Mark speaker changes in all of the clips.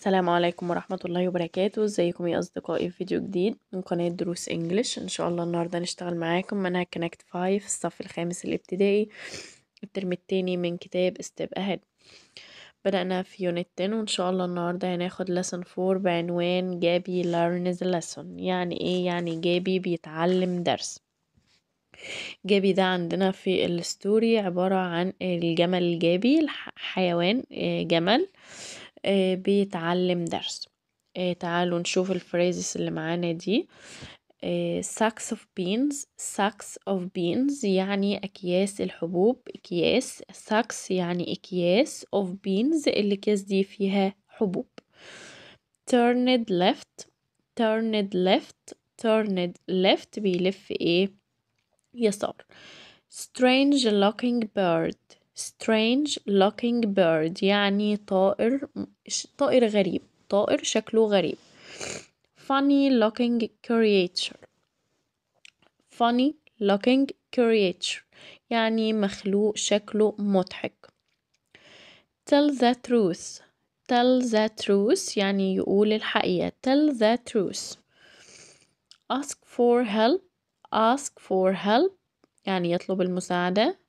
Speaker 1: السلام عليكم ورحمة الله وبركاته ازيكم يا أصدقائي في فيديو جديد من قناة دروس انجلش ان شاء الله النهاردة نشتغل معاكم منهج كونكت 5 الصف الخامس الابتدائي الترم التاني من كتاب ستيب أهد بدأنا في يونت 10 وان شاء الله النهاردة هناخد لسن 4 بعنوان جابي learns lesson يعني ايه يعني جابي بيتعلم درس جابي ده عندنا في الستوري عبارة عن الجمل جابي الحيوان آه، جمل آه، بيتعلم درس آه، تعالوا نشوف الفريزس اللي معانا دي ساكس اوف بينز ساكس اوف بينز يعني أكياس الحبوب أكياس ساكس يعني أكياس بينز اللي الأكياس دي فيها حبوب turned left turned left turned left بيلف ايه يسار strange looking bird strange looking bird يعني طائر طائر غريب طائر شكله غريب funny looking creature funny looking creature يعني مخلوق شكله مضحك tell the truth tell the truth يعني يقول الحقيقة tell the truth ask for help ask for help يعني يطلب المساعدة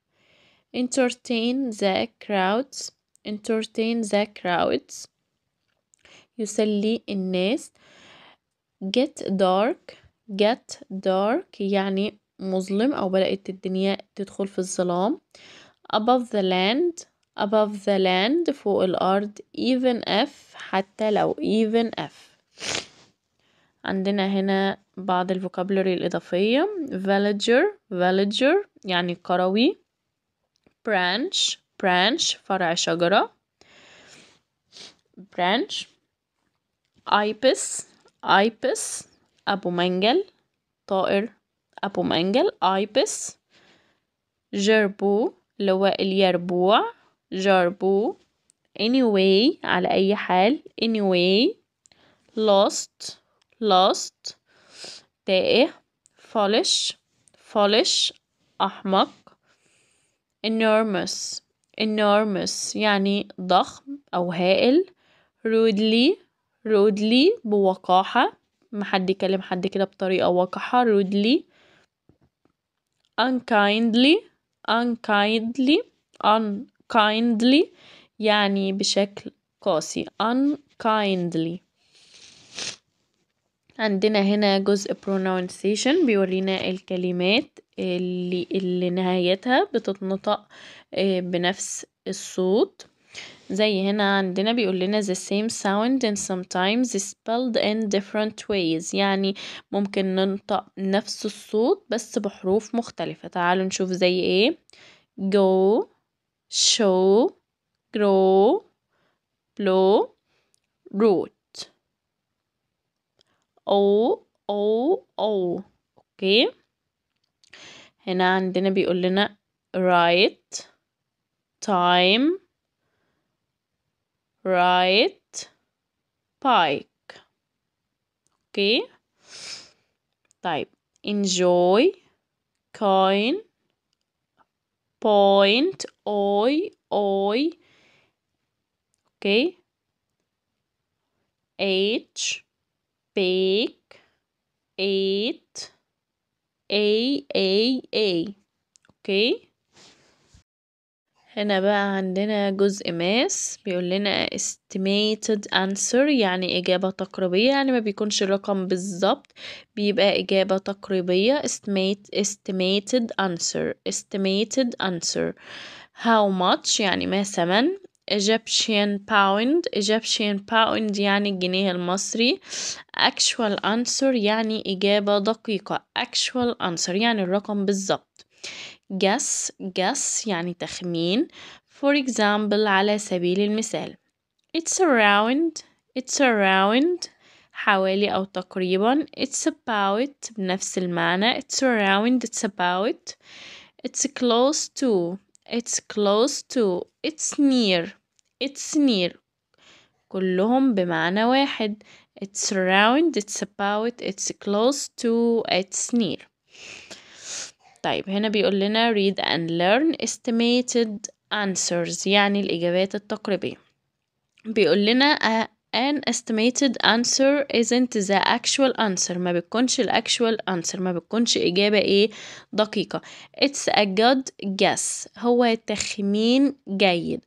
Speaker 1: entertain the crowds entertain the crowds يسلي الناس get dark get dark يعني مظلم أو بدأت الدنيا تدخل في الظلام above the land above the land فوق الأرض even if حتى لو even if عندنا هنا بعض الفوكابلوري الإضافية villager villager يعني قروي branch branch فرع شجرة branch ipis ipis أبو منجل طائر أبو منجل ipis جربو اللي هو اليربوع جربو anyway على أي حال anyway lost lost تائه فولش فولش أحمق enormous enormous يعني ضخم أو هائل rudely rudely بوقاحة ما حد يكلم حد كده بطريقة وقحة rudely unkindly unkindly unkindly يعني بشكل قاسي unkindly عندنا هنا جزء pronunciation بيورينا الكلمات اللي, اللي نهايتها بتتنطق آه، بنفس الصوت زي هنا عندنا بيقول لنا the same sound and sometimes spelled in different ways يعني ممكن ننطق نفس الصوت بس بحروف مختلفة تعالوا نشوف زي ايه go show grow blow root o o o اوكي okay. هنا عندنا بيقول لنا write time ride bike اوكي طيب enjoy coin point oi oi اوكي age bake eight A A A اوكي هنا بقى عندنا جزء ماس بيقول لنا estimated answer يعني إجابة تقريبية يعني ما بيكونش رقم بالظبط بيبقى إجابة تقريبية estimate estimated answer estimated answer how much يعني ما ثمن Egyptian pound Egyptian pound يعني الجنيه المصري actual answer يعني إجابة دقيقة actual answer يعني الرقم بالضبط. guess guess يعني تخمين for example على سبيل المثال it's around it's around حوالي أو تقريبا it's about بنفس المعنى it's around it's about it's close to it's close to it's near it's near كلهم بمعنى واحد it's around it's about it's close to it's near طيب هنا بيقول لنا read and learn estimated answers يعني الإجابات التقريبية بيقول لنا an estimated answer isn't the actual answer ما بتكونش ال actual answer ما بتكونش إجابة إيه دقيقة it's a good guess هو تخمين جيد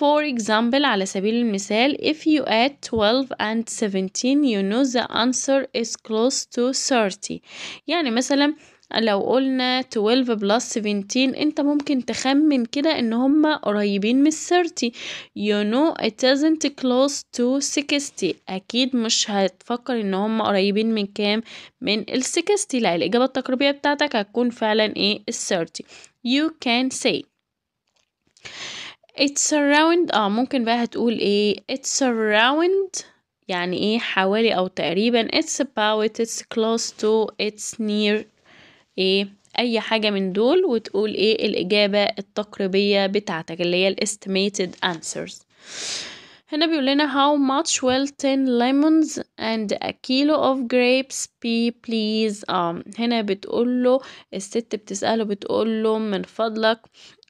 Speaker 1: For example على سبيل المثال if you add 12 and 17 you know the answer is close to 30 يعني مثلا لو قلنا 12 plus 17 انت ممكن تخمن كده ان هما قريبين من 30 you know it isn't close to 60 اكيد مش هتفكر ان هما قريبين من كام من ال 60 لا الاجابة التقريبية بتاعتك هتكون فعلا ايه ال 30 you can say It's around اه ممكن بقى هتقول إيه It's around يعني إيه حوالي أو تقريبا It's about It's close to It's near إيه أي حاجة من دول وتقول إيه الإجابة التقريبية بتاعتك اللي هي estimated answers هنا بيقول لنا how much will 10 lemons and a kilo of grapes be please um هنا بتقول له الست بتسأله بتقول له من فضلك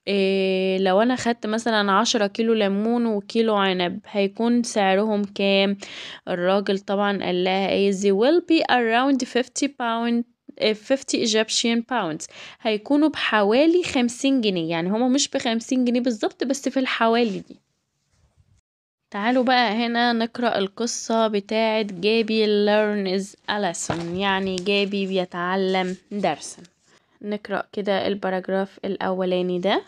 Speaker 1: إيه لو أنا خدت مثلًا عشرة كيلو ليمون وكيلو عنب، هيكون سعرهم كام؟ الراجل طبعًا قال لها إيه they will be around 50 pound 50 إيه، Egyptian pounds هيكونوا بحوالي 50 جنيه، يعني هما مش ب50 جنيه بالظبط بس في الحوالي دي. تعالوا بقى هنا نقرأ القصة بتاعة جابي learns a lesson يعني جابي بيتعلم درسًا. نقرأ كده الباراجراف الأولاني ده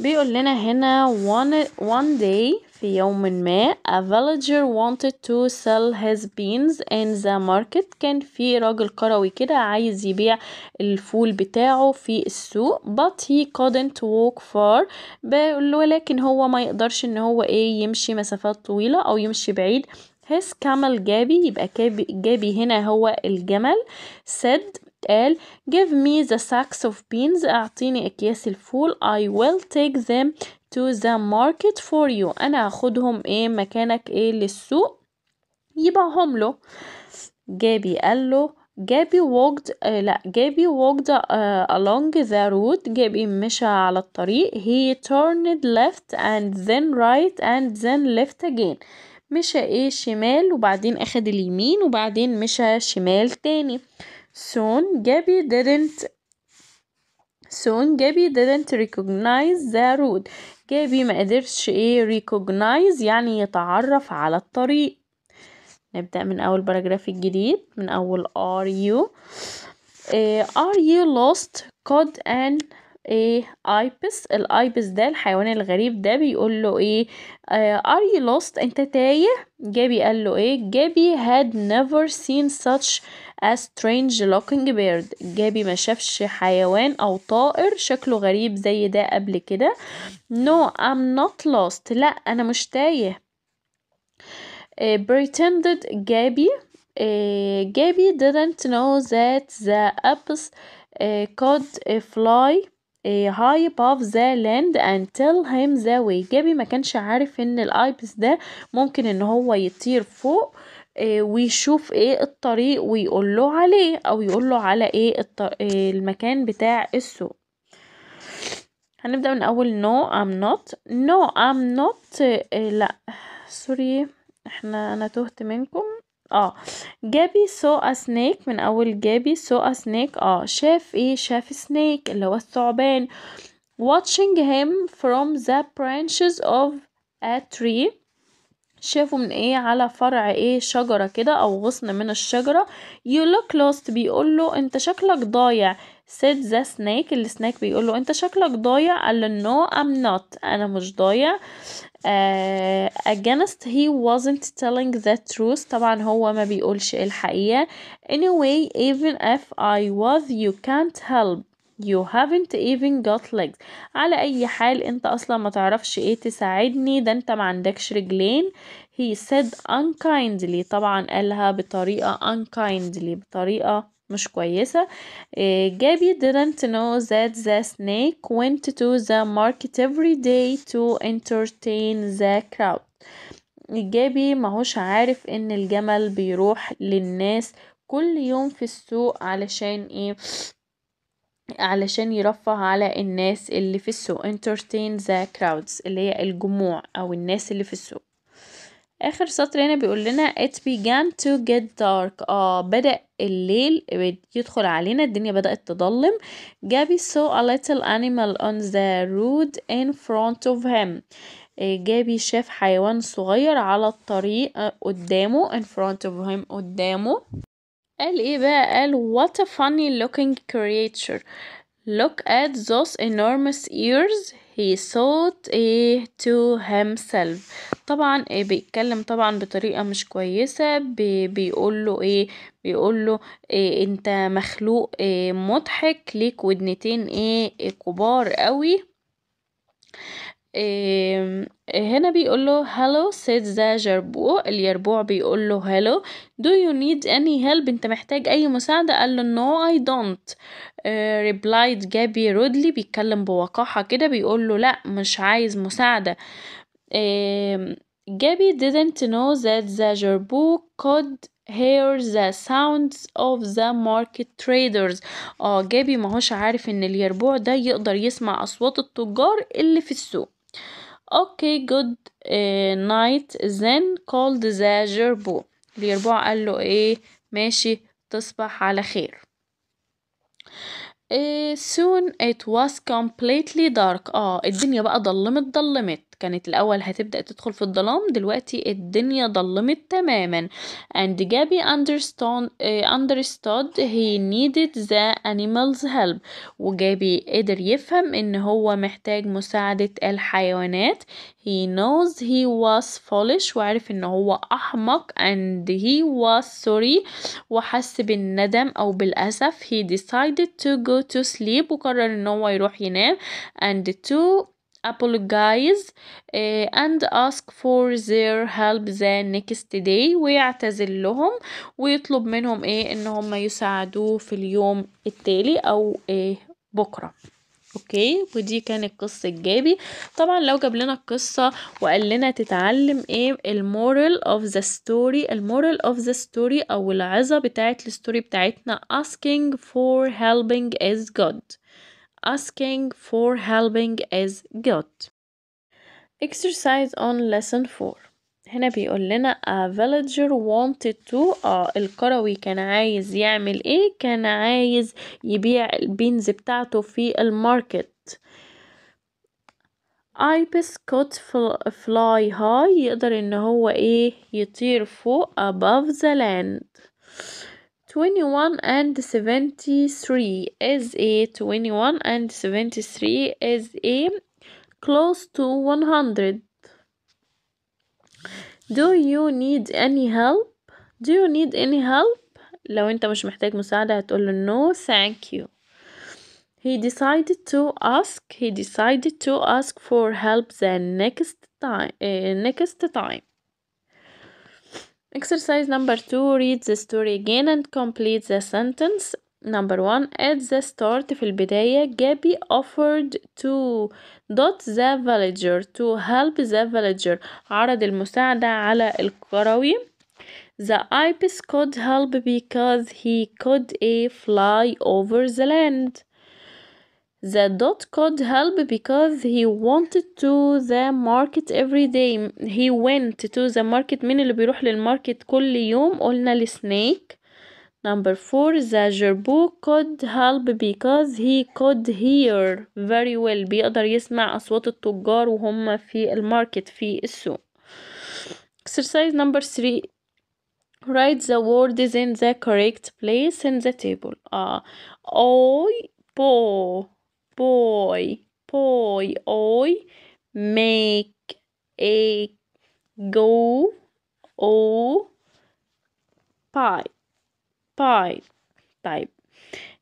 Speaker 1: بيقول لنا هنا one, one day في يوم ما a villager wanted to sell his beans in the market كان في راجل قروي كده عايز يبيع الفول بتاعه في السوق but he couldn't walk far ولكن هو ما يقدرش ان هو ايه يمشي مسافات طويلة او يمشي بعيد his camel جابي يبقى جابي هنا هو الجمل said قال give me the sacks of beans أعطيني أكياس الفول I will take them to the market for you أنا هاخدهم إيه مكانك إيه للسوق يبيعهم له جابي قال له جابي walked آه لا جابي walked آه along the road جابي مشى على الطريق he turned left and then right and then left again مشى ايه شمال وبعدين اخد اليمين وبعدين مشى شمال تاني soon Gabby didn't soon Gabby didn't recognize the road جابي ما قدرش ايه recognize يعني يتعرف على الطريق نبدأ من أول باراجراف الجديد من أول are you uh, إيه، are you lost could and ايه ايبس الايبس ده الحيوان الغريب ده بيقول له ايه ار يو لوست انت تايه جابي قال له ايه جابي had never seen such a strange looking bird جابي ما شافش حيوان او طائر شكله غريب زي ده قبل كده نو ام نوت لوست لا انا مش تايه بريتندد آه، جابي آه، جابي didn't know that the uh, could fly هاي باف ذا لاند اند تيل هيم ذا واي جابي ما كانش عارف ان الايبس ده ممكن ان هو يطير فوق ويشوف ايه الطريق ويقول له عليه او يقول له على ايه المكان بتاع السوق هنبدأ من اول نو ام نوت نو ام نوت لا سوري احنا انا تهت منكم اه جابي سو سنيك من أول جابي سو سنيك اه شاف ايه شاف سنيك اللي هو الثعبان watching him from the branches of a tree شافه من ايه على فرع ايه شجرة كده او غصن من الشجرة يو لوك لوست بيقول له انت شكلك ضايع said the snake السنيك بيقول له انت شكلك ضايع قال له نو ام نوت انا مش ضايع uh, against he wasn't telling the truth طبعا هو ما بيقولش الحقيقة anyway even if I was you can't help You haven't even got legs على أي حال أنت أصلا ما تعرفش إيه تساعدني ده أنت ما عندكش رجلين He said unkindly طبعا قالها بطريقة unkindly بطريقة مش كويسة جابي uh, didn't know that the snake went to the market every day to entertain the crowd جابي هوش عارف ان الجمل بيروح للناس كل يوم في السوق علشان ايه علشان يرفه على الناس اللي في السوق entertain the crowds اللي هي الجموع او الناس اللي في السوق اخر سطر هنا بيقول لنا it began to get dark اه بدأ الليل يدخل علينا الدنيا بدأت تضلم جابي saw a little animal on the road in front of him جابي شاف حيوان صغير على الطريق قدامه in front of him قدامه قال ايه بقى قال what a funny looking creature look at those enormous ears he thought ايه to himself طبعا إيه بيتكلم طبعا بطريقة مش كويسة بي بيقول له ايه بيقول له إيه انت مخلوق إيه مضحك ليك ودنتين إيه كبار قوي هنا بيقول له hello said ذا جربوع اليربوع بيقول له hello do you need any help انت محتاج اي مساعدة قال له no I don't آه، replied جابي رودلي بيتكلم بوقاحة كده بيقول له لا مش عايز مساعدة جابي didn't know that the جربوع could hear the sounds of the market traders اه جابي هوش عارف ان اليربوع ده يقدر يسمع اصوات التجار اللي في السوق اوكي جود نايت زين called ذا jerboa اليربوع قال له ايه ماشي تصبح على خير eh, soon it was completely dark اه الدنيا بقى ضلمت ضلمت كانت الأول هتبدأ تدخل في الظلام دلوقتي الدنيا ضلمت تماما and Gabby understood, eh, understood he needed the animal's help وجابي قدر يفهم ان هو محتاج مساعدة الحيوانات he knows he was foolish وعرف ان هو احمق and he was sorry وحس بالندم او بالاسف he decided to go to sleep وقرر ان هو يروح ينام and to apologize eh, and ask for their help the next day ويعتذر لهم ويطلب منهم ايه ان هم يساعدوه في اليوم التالي او ايه بكره اوكي ودي كانت قصة جابي طبعا لو جاب لنا القصة وقال لنا تتعلم ايه المورال اوف ذا ستوري المورال اوف ذا ستوري او العظة بتاعت الستوري بتاعتنا asking for helping is good Asking for helping is good. Exercise on lesson 4 هنا بيقول لنا a villager wanted to اه القروي كان عايز يعمل ايه كان عايز يبيع البينز بتاعته في الماركت Ibis could fly high يقدر ان هو ايه يطير فوق above the land 21 and 73 is a 21 and 73 is a close to 100 do you need any help do you need any help لو انت مش محتاج مساعدة هتقول له no thank you He decided to ask he decided to ask for help the next time uh, next time Exercise number two, read the story again and complete the sentence. Number one, at the start في البداية Gabby offered to dot the villager to help the villager عرض المساعدة على القروي The ibis could help because he could a eh, fly over the land the dot could help because he wanted to the market every day he went to the market مين اللي بيروح للماركت كل يوم قلنا السنيك number four the gerbo could help because he could hear very well بيقدر يسمع أصوات التجار وهم في الماركت في السوق exercise number three write the words in the correct place in the table uh, ah. I, oh, po boy boy oi, make a go o, pie, pie. طيب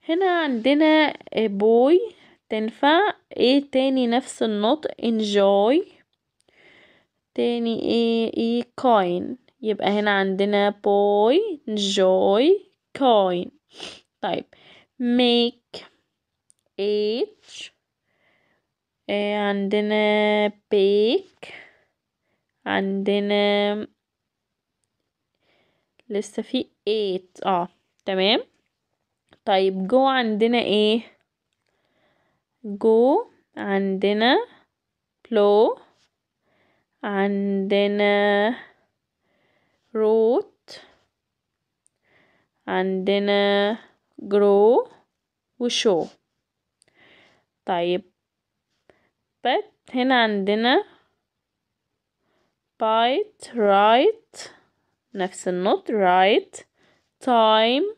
Speaker 1: هنا عندنا boy تنفع ايه تاني نفس النطق enjoy تاني ايه ايه coin يبقى هنا عندنا boy enjoy coin طيب make H عندنا بيك عندنا لسه في eight اه تمام طيب جو عندنا ايه جو عندنا بلو عندنا روت عندنا جرو وشو طيب بت هنا عندنا بايت رايت نفس النوت رايت تايم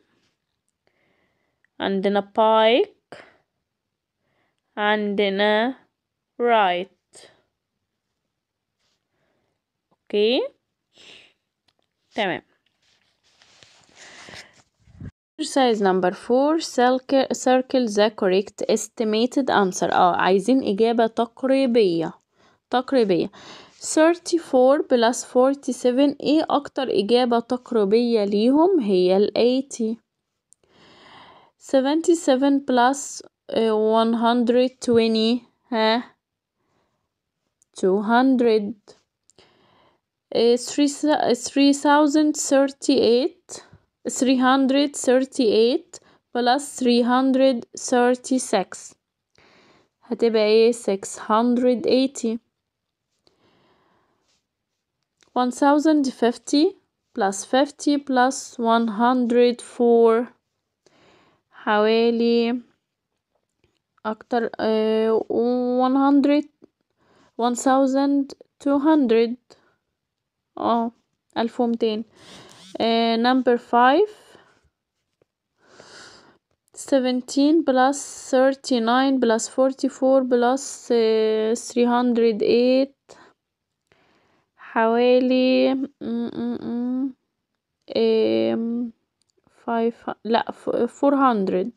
Speaker 1: عندنا بايك عندنا رايت اوكي تمام exercise number four circle, circle the correct estimated answer اه عايزين إجابة تقريبية تقريبية 34 plus 47 ايه أكتر إجابة تقريبية ليهم هي ال 80 77 plus uh, 120 ها 200 3038 Three hundred thirty-eight plus three hundred thirty-six. six hundred eighty One thousand fifty plus fifty plus one hundred four حوالي أكتر one hundred one thousand two hundred اه ألف ومتين Eh, number 5 17 plus 39 plus 44 plus uh, eh, 308 حوالي م mm, -م mm, mm. five لا 400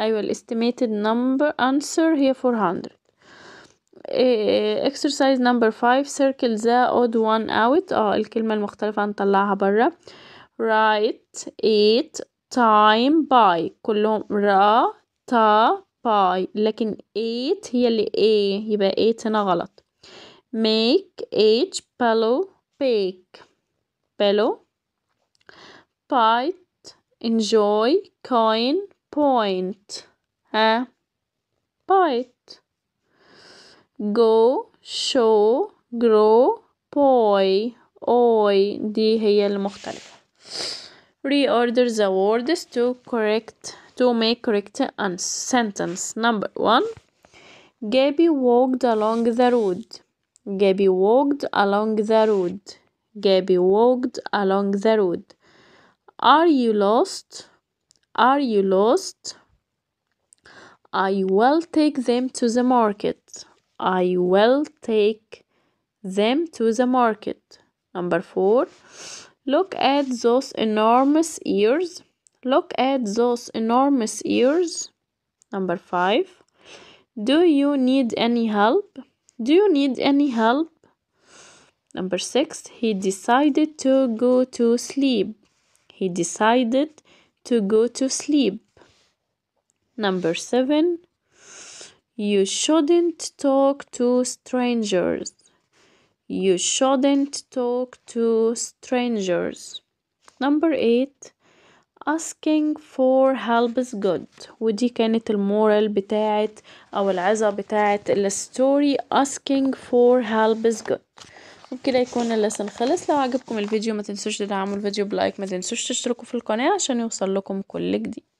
Speaker 1: أيوة ال estimated number answer here. 400 exercise number five circle the odd one out اه الكلمة المختلفة هنطلعها برا write it time by كلهم را تا باي لكن it هي اللي a يبقى it هنا غلط make it pillow bake pillow bite enjoy coin point ها bite go show grow boy oy دي هي المختلفة reorder the words to correct to make correct sentence number one Gabby walked along the road Gabby walked along the road Gabby walked along the road are you lost are you lost I will take them to the market I will take them to the market. Number four, look at those enormous ears. Look at those enormous ears. Number five, do you need any help? Do you need any help? Number six, he decided to go to sleep. He decided to go to sleep. Number seven, you shouldn't talk to strangers. You shouldn't talk to strangers. Number eight asking for help is good ودي كانت المورال بتاعت او العظة بتاعت الستوري asking for help is good وبكده يكون اللسن خلص لو عجبكم الفيديو ما تنسوش تدعموا الفيديو بلايك ما تنسوش تشتركوا في القناة عشان يوصل لكم كل جديد